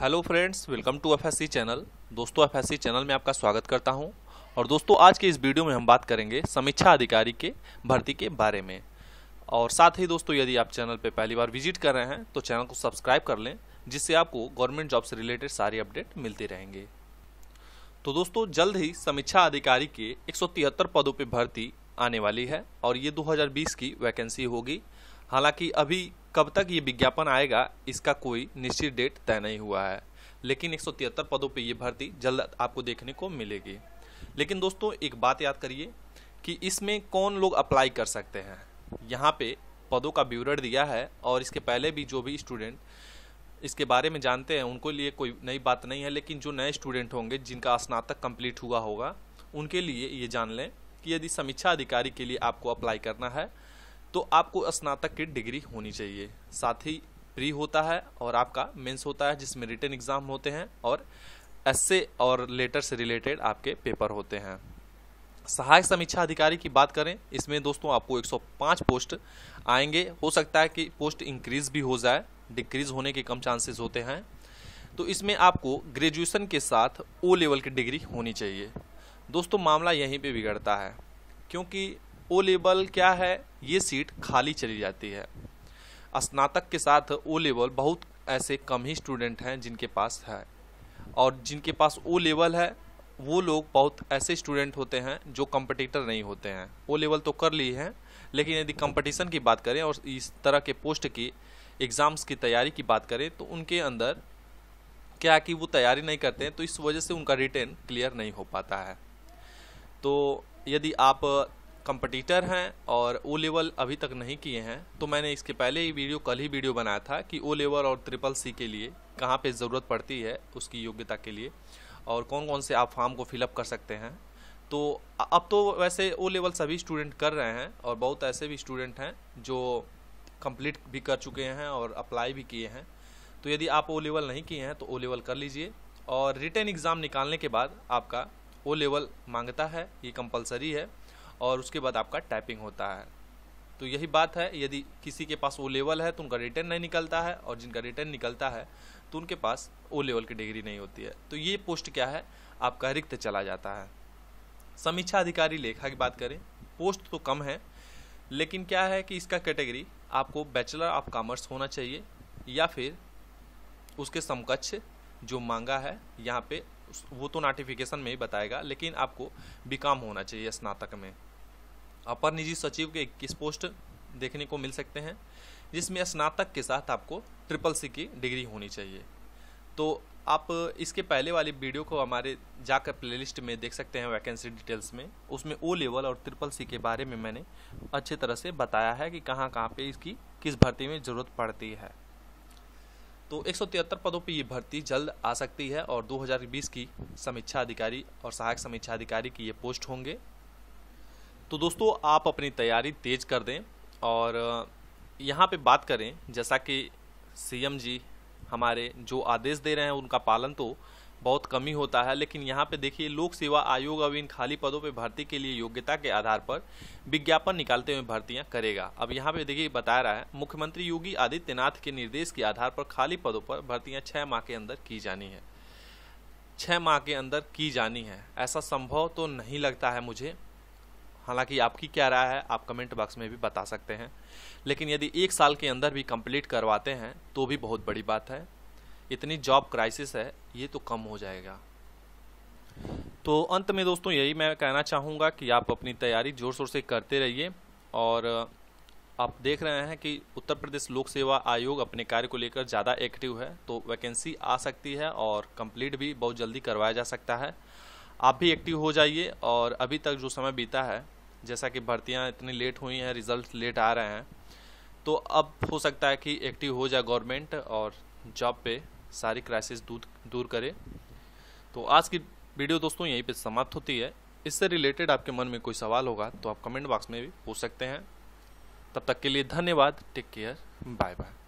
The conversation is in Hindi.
hello friends welcome to F channel दोस्तों एफ चैनल में आपका स्वागत करता हूं और दोस्तों आज के इस वीडियो में हम बात करेंगे समीक्षा अधिकारी के भर्ती के बारे में और साथ ही दोस्तों यदि आप चैनल पर पहली बार विजिट कर रहे हैं तो चैनल को सब्सक्राइब कर लें जिससे आपको गवर्नमेंट जॉब से रिलेटेड सारी अपडेट मिलते रहेंगे तो दोस्तों जल्द ही समीक्षा अधिकारी के एक पदों पर भर्ती आने वाली है और ये 2020 की वैकेंसी होगी हालांकि अभी कब तक ये विज्ञापन आएगा इसका कोई निश्चित डेट तय नहीं हुआ है लेकिन एक पदों पर यह भर्ती जल्द आपको देखने को मिलेगी लेकिन दोस्तों एक बात याद करिए कि इसमें कौन लोग अप्लाई कर सकते हैं यहाँ पे पदों का विवरण दिया है और इसके पहले भी जो भी स्टूडेंट इसके बारे में जानते हैं उनको लिए कोई नई बात नहीं है लेकिन जो नए स्टूडेंट होंगे जिनका स्नातक कंप्लीट हुआ होगा उनके लिए ये जान लें कि यदि समीक्षा अधिकारी के लिए आपको अप्लाई करना है तो आपको स्नातक की डिग्री होनी चाहिए साथ ही प्री होता है और आपका मेंस होता है जिसमें रिटर्न एग्ज़ाम होते हैं और एसए और लेटर से रिलेटेड आपके पेपर होते हैं सहायक समीक्षा अधिकारी की बात करें इसमें दोस्तों आपको 105 पोस्ट आएंगे हो सकता है कि पोस्ट इंक्रीज भी हो जाए डिक्रीज होने के कम चांसेस होते हैं तो इसमें आपको ग्रेजुएशन के साथ ओ लेवल की डिग्री होनी चाहिए दोस्तों मामला यहीं पे बिगड़ता है क्योंकि ओ लेवल क्या है ये सीट खाली चली जाती है स्नातक के साथ ओ लेवल बहुत ऐसे कम ही स्टूडेंट हैं जिनके पास है और जिनके पास ओ लेवल है वो लोग बहुत ऐसे स्टूडेंट होते हैं जो कंपटीटर नहीं होते हैं ओ लेवल तो कर लिए हैं लेकिन यदि कंपटीशन की बात करें और इस तरह के पोस्ट की एग्ज़ाम्स की तैयारी की बात करें तो उनके अंदर क्या कि वो तैयारी नहीं करते हैं तो इस वजह से उनका रिटर्न क्लियर नहीं हो पाता है तो यदि आप कंपटीटर हैं और ओ लेवल अभी तक नहीं किए हैं तो मैंने इसके पहले ही वीडियो कल ही वीडियो बनाया था कि ओ लेवल और ट्रिपल सी के लिए कहाँ पे ज़रूरत पड़ती है उसकी योग्यता के लिए और कौन कौन से आप फॉर्म को फिलअप कर सकते हैं तो अब तो वैसे ओ लेवल सभी स्टूडेंट कर रहे हैं और बहुत ऐसे भी स्टूडेंट हैं जो कंप्लीट भी कर चुके हैं और अप्लाई भी किए हैं तो यदि आप ओ लेवल नहीं किए हैं तो ओ लेवल कर लीजिए और रिटर्न एग्ज़ाम निकालने के बाद आपका ओ लेवल मांगता है ये कंपलसरी है और उसके बाद आपका टाइपिंग होता है तो यही बात है यदि किसी के पास ओ लेवल है तो उनका रिटर्न नहीं निकलता है और जिनका रिटर्न निकलता है तो उनके पास ओ लेवल की डिग्री नहीं होती है तो ये पोस्ट क्या है आपका रिक्त चला जाता है समीक्षा अधिकारी लेखा की बात करें पोस्ट तो कम है लेकिन क्या है कि इसका कैटेगरी आपको बैचलर ऑफ कॉमर्स होना चाहिए या फिर उसके समकक्ष जो मांगा है यहाँ पे वो तो नोटिफिकेशन में ही बताएगा लेकिन आपको बीकाम होना चाहिए स्नातक में अपर निजी सचिव के इक्कीस पोस्ट देखने को मिल सकते हैं जिसमें स्नातक के साथ आपको ट्रिपल सी की डिग्री होनी चाहिए तो आप इसके पहले वाली वीडियो को हमारे जाकर प्लेलिस्ट में देख सकते हैं वैकेंसी डिटेल्स में उसमें ओ लेवल और ट्रिपल सी के बारे में मैंने अच्छे तरह से बताया है कि कहां कहां पे इसकी किस भर्ती में ज़रूरत पड़ती है तो एक पदों पर ये भर्ती जल्द आ सकती है और 2020 की समीक्षा अधिकारी और सहायक समीक्षा अधिकारी की ये पोस्ट होंगे तो दोस्तों आप अपनी तैयारी तेज कर दें और यहाँ पे बात करें जैसा कि सीएम जी हमारे जो आदेश दे रहे हैं उनका पालन तो बहुत कमी होता है लेकिन यहाँ पे देखिए लोक सेवा आयोग अब इन खाली पदों पे भर्ती के लिए योग्यता के आधार पर विज्ञापन निकालते हुए भर्तियां करेगा अब यहाँ पे देखिए बता रहा है मुख्यमंत्री योगी आदित्यनाथ के निर्देश के आधार पर खाली पदों पर भर्तियाँ छः माह के अंदर की जानी है छः माह के अंदर की जानी है ऐसा संभव तो नहीं लगता है मुझे हालांकि आपकी क्या राय है आप कमेंट बॉक्स में भी बता सकते हैं लेकिन यदि एक साल के अंदर भी कंप्लीट करवाते हैं तो भी बहुत बड़ी बात है इतनी जॉब क्राइसिस है ये तो कम हो जाएगा तो अंत में दोस्तों यही मैं कहना चाहूँगा कि आप अपनी तैयारी ज़ोर शोर से करते रहिए और आप देख रहे हैं कि उत्तर प्रदेश लोक सेवा आयोग अपने कार्य को लेकर ज़्यादा एक्टिव है तो वैकेंसी आ सकती है और कंप्लीट भी बहुत जल्दी करवाया जा सकता है आप भी एक्टिव हो जाइए और अभी तक जो समय बीता है जैसा कि भर्तियाँ इतनी लेट हुई हैं रिजल्ट लेट आ रहे हैं तो अब हो सकता है कि एक्टिव हो जाए गवर्नमेंट और जॉब पे सारी क्राइसिस दूर दूर करे तो आज की वीडियो दोस्तों यहीं पे समाप्त होती है इससे रिलेटेड आपके मन में कोई सवाल होगा तो आप कमेंट बॉक्स में भी पूछ सकते हैं तब तक के लिए धन्यवाद टेक केयर बाय बाय